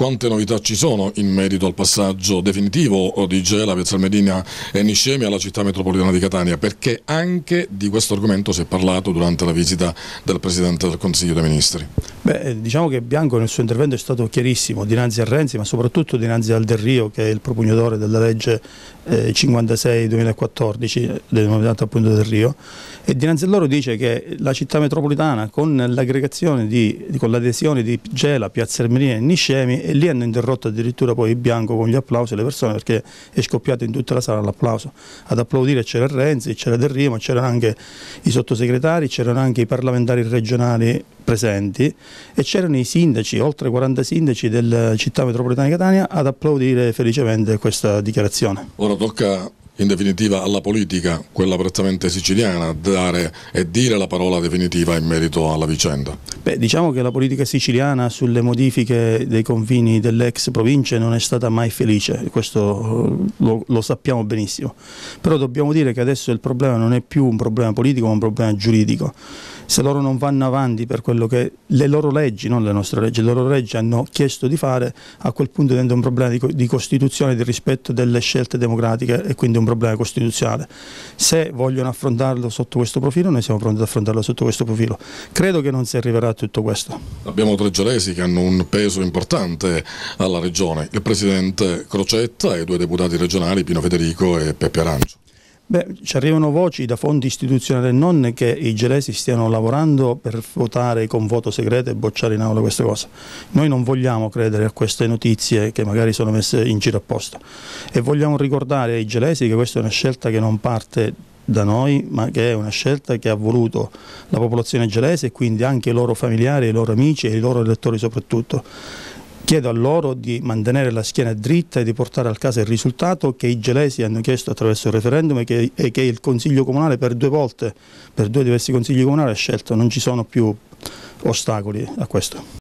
quante novità ci sono in merito al passaggio definitivo di Gela, Piazzalmedina e Niscemi alla città metropolitana di Catania, perché anche di questo argomento si è parlato durante la visita del Presidente del Consiglio dei Ministri. Beh, eh, diciamo che Bianco nel suo intervento è stato chiarissimo dinanzi a Renzi, ma soprattutto dinanzi al Del Rio, che è il propugnatore della legge eh, 56-2014, eh, denominata appunto Del Rio, e dinanzi a loro dice che la città metropolitana con l'aggregazione di, con l'adesione di Gela, Piazza Ermelina e Niscemi, e lì hanno interrotto addirittura poi Bianco con gli applausi alle persone perché è scoppiato in tutta la sala l'applauso. Ad applaudire c'era Renzi, c'era Del Rio, ma c'erano anche i sottosegretari, c'erano anche i parlamentari regionali presenti e c'erano i sindaci, oltre 40 sindaci della città metropolitana di Catania ad applaudire felicemente questa dichiarazione. Ora tocca in definitiva alla politica, quella prettamente siciliana, dare e dire la parola definitiva in merito alla vicenda? Beh, diciamo che la politica siciliana sulle modifiche dei confini dell'ex provincia non è stata mai felice, questo eh, lo, lo sappiamo benissimo, però dobbiamo dire che adesso il problema non è più un problema politico ma un problema giuridico se loro non vanno avanti per quello che le loro leggi, non le nostre leggi, le loro leggi hanno chiesto di fare, a quel punto diventa un problema di, di costituzione, di rispetto delle scelte democratiche e quindi un problema costituzionale. Se vogliono affrontarlo sotto questo profilo, noi siamo pronti ad affrontarlo sotto questo profilo. Credo che non si arriverà a tutto questo. Abbiamo tre gelesi che hanno un peso importante alla regione, il presidente Crocetta e due deputati regionali Pino Federico e Peppe Arancio. Beh, ci arrivano voci da fonti istituzionali e non che i gelesi stiano lavorando per votare con voto segreto e bocciare in aula questa cosa. Noi non vogliamo credere a queste notizie che magari sono messe in giro apposta e vogliamo ricordare ai gelesi che questa è una scelta che non parte da noi, ma che è una scelta che ha voluto la popolazione gelese e quindi anche i loro familiari, i loro amici e i loro elettori soprattutto. Chiedo a loro di mantenere la schiena dritta e di portare al caso il risultato che i gelesi hanno chiesto attraverso il referendum e che, e che il Consiglio Comunale per due volte, per due diversi Consigli Comunali ha scelto. Non ci sono più ostacoli a questo.